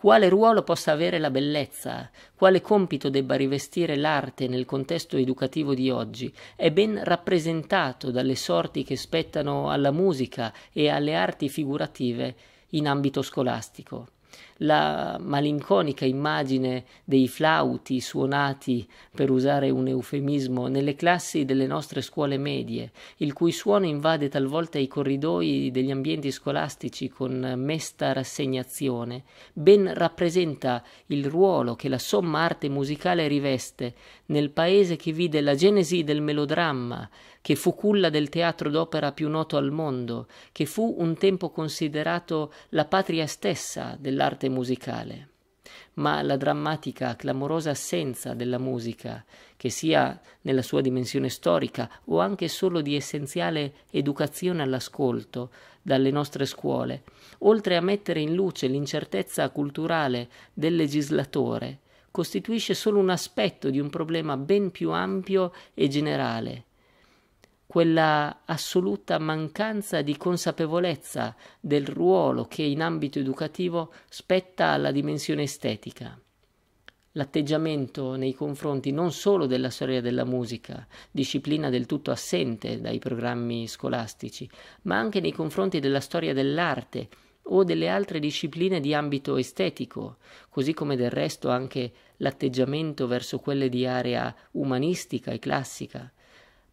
quale ruolo possa avere la bellezza, quale compito debba rivestire l'arte nel contesto educativo di oggi, è ben rappresentato dalle sorti che spettano alla musica e alle arti figurative in ambito scolastico la malinconica immagine dei flauti suonati, per usare un eufemismo, nelle classi delle nostre scuole medie, il cui suono invade talvolta i corridoi degli ambienti scolastici con mesta rassegnazione, ben rappresenta il ruolo che la somma arte musicale riveste nel paese che vide la genesi del melodramma, che fu culla del teatro d'opera più noto al mondo, che fu un tempo considerato la patria stessa dell'arte musicale, ma la drammatica, clamorosa assenza della musica, che sia nella sua dimensione storica o anche solo di essenziale educazione all'ascolto dalle nostre scuole, oltre a mettere in luce l'incertezza culturale del legislatore, costituisce solo un aspetto di un problema ben più ampio e generale, quella assoluta mancanza di consapevolezza del ruolo che in ambito educativo spetta alla dimensione estetica. L'atteggiamento nei confronti non solo della storia della musica, disciplina del tutto assente dai programmi scolastici, ma anche nei confronti della storia dell'arte, o delle altre discipline di ambito estetico, così come del resto anche l'atteggiamento verso quelle di area umanistica e classica,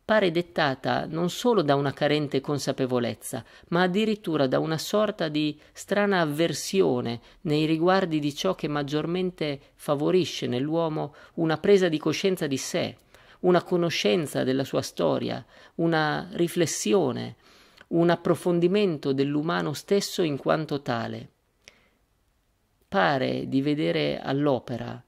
pare dettata non solo da una carente consapevolezza, ma addirittura da una sorta di strana avversione nei riguardi di ciò che maggiormente favorisce nell'uomo una presa di coscienza di sé, una conoscenza della sua storia, una riflessione, un approfondimento dell'umano stesso in quanto tale. Pare di vedere all'opera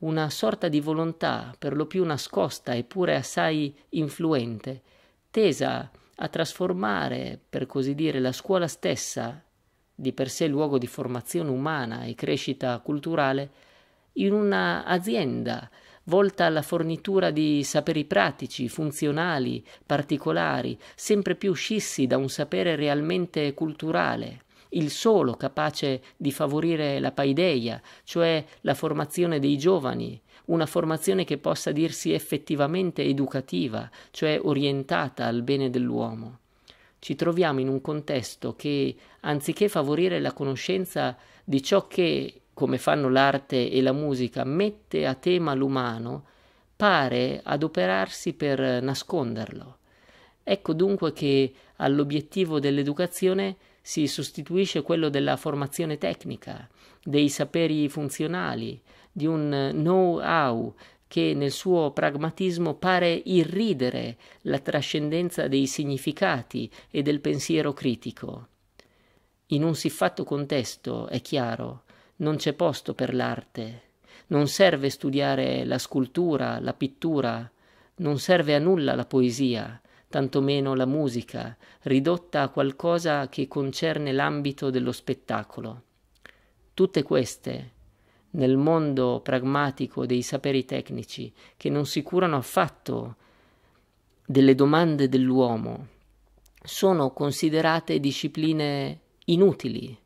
una sorta di volontà, per lo più nascosta eppure assai influente, tesa a trasformare, per così dire, la scuola stessa, di per sé luogo di formazione umana e crescita culturale, in un'azienda volta alla fornitura di saperi pratici, funzionali, particolari, sempre più scissi da un sapere realmente culturale, il solo capace di favorire la paideia, cioè la formazione dei giovani, una formazione che possa dirsi effettivamente educativa, cioè orientata al bene dell'uomo. Ci troviamo in un contesto che, anziché favorire la conoscenza di ciò che, come fanno l'arte e la musica, mette a tema l'umano, pare adoperarsi per nasconderlo. Ecco dunque che all'obiettivo dell'educazione si sostituisce quello della formazione tecnica, dei saperi funzionali, di un know-how che nel suo pragmatismo pare irridere la trascendenza dei significati e del pensiero critico. In un siffatto contesto, è chiaro, non c'è posto per l'arte. Non serve studiare la scultura, la pittura, non serve a nulla la poesia, tantomeno la musica, ridotta a qualcosa che concerne l'ambito dello spettacolo. Tutte queste, nel mondo pragmatico dei saperi tecnici, che non si curano affatto delle domande dell'uomo, sono considerate discipline inutili.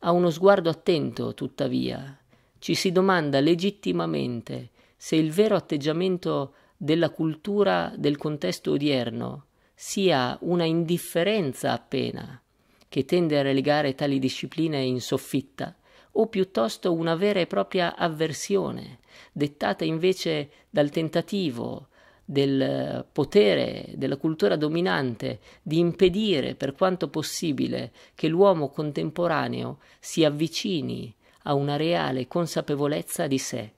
A uno sguardo attento, tuttavia, ci si domanda legittimamente se il vero atteggiamento della cultura del contesto odierno sia una indifferenza appena, che tende a relegare tali discipline in soffitta, o piuttosto una vera e propria avversione, dettata invece dal tentativo del potere, della cultura dominante, di impedire per quanto possibile che l'uomo contemporaneo si avvicini a una reale consapevolezza di sé.